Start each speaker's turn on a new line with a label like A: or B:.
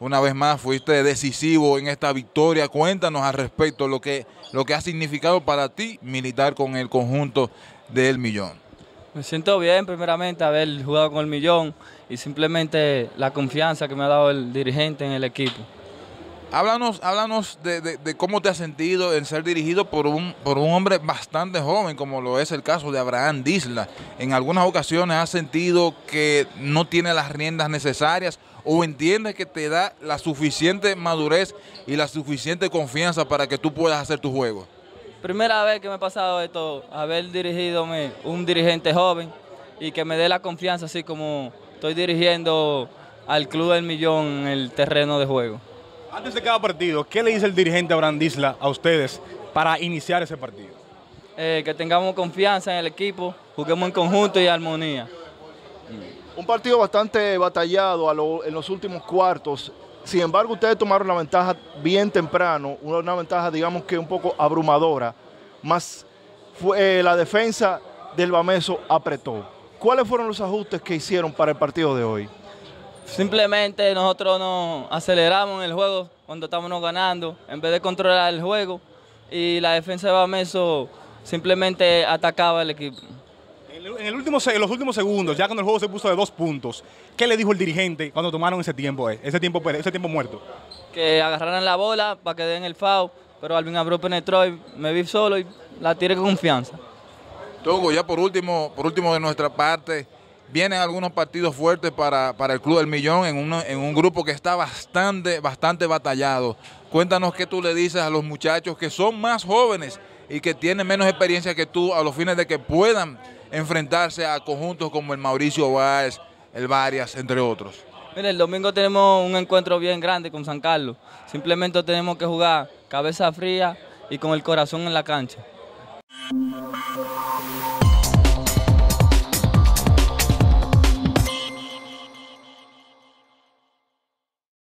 A: Una vez más fuiste decisivo en esta victoria. Cuéntanos al respecto lo que, lo que ha significado para ti militar con el conjunto del Millón.
B: Me siento bien primeramente haber jugado con el Millón y simplemente la confianza que me ha dado el dirigente en el equipo. Háblanos, háblanos de, cómo te
A: has sentido en ser dirigido por un, por un hombre bastante joven, como lo es el caso de Abraham Disla. En algunas ocasiones has sentido que no tiene las riendas necesarias o entiendes que te da la suficiente madurez y la suficiente confianza para que tú puedas hacer tu juego?
B: Primera vez que me ha pasado esto, haber dirigido un dirigente joven y que me dé la confianza así como estoy dirigiendo al Club del Millón en el terreno de juego.
C: Antes de cada partido, ¿qué le dice el dirigente Brandisla a ustedes para iniciar ese partido?
B: Eh, que tengamos confianza en el equipo, juguemos en conjunto y armonía.
D: Un partido bastante batallado en los últimos cuartos. Sin embargo, ustedes tomaron la ventaja bien temprano, una ventaja, digamos que un poco abrumadora, más fue, eh, la defensa del Bameso apretó. ¿Cuáles fueron los ajustes que hicieron para el partido de hoy?
B: Simplemente nosotros nos aceleramos en el juego cuando estábamos ganando, en vez de controlar el juego, y la defensa de Bameso simplemente atacaba al equipo.
C: En, los últimos segundos, ya cuando el juego se puso de dos puntos, ¿qué le dijo el dirigente cuando tomaron ese tiempo, eh? ese tiempo, pues, ese tiempo muerto?
B: Que agarraran la bola para que den el foul, pero Alvin Abreu penetró y me vi solo y la tiré con confianza. Togo, ya por último, por último de nuestra parte,
A: vienen algunos partidos fuertes para, el Club del Millón en, en un grupo que está bastante, bastante batallado. Cuéntanos qué tú le dices a los muchachos que son más jóvenes y que tiene menos experiencia que tú a los fines de que puedan enfrentarse a conjuntos como el Mauricio Báez, el Varias, entre otros.
B: Mira, el domingo tenemos un encuentro bien grande con San Carlos. Simplemente tenemos que jugar cabeza fría y con el corazón en la cancha.